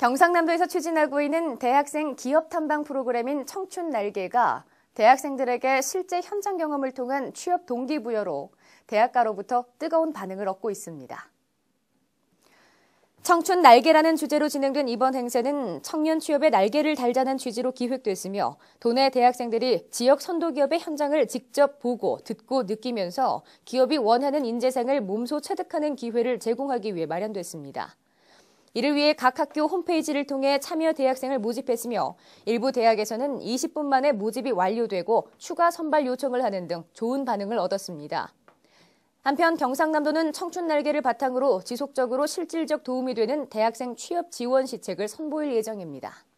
경상남도에서 추진하고 있는 대학생 기업 탐방 프로그램인 청춘 날개가 대학생들에게 실제 현장 경험을 통한 취업 동기부여로 대학가로부터 뜨거운 반응을 얻고 있습니다. 청춘 날개라는 주제로 진행된 이번 행사는 청년 취업의 날개를 달자는 취지로 기획됐으며 도내 대학생들이 지역 선도 기업의 현장을 직접 보고 듣고 느끼면서 기업이 원하는 인재상을 몸소 체득하는 기회를 제공하기 위해 마련됐습니다. 이를 위해 각 학교 홈페이지를 통해 참여 대학생을 모집했으며 일부 대학에서는 20분 만에 모집이 완료되고 추가 선발 요청을 하는 등 좋은 반응을 얻었습니다. 한편 경상남도는 청춘 날개를 바탕으로 지속적으로 실질적 도움이 되는 대학생 취업 지원 시책을 선보일 예정입니다.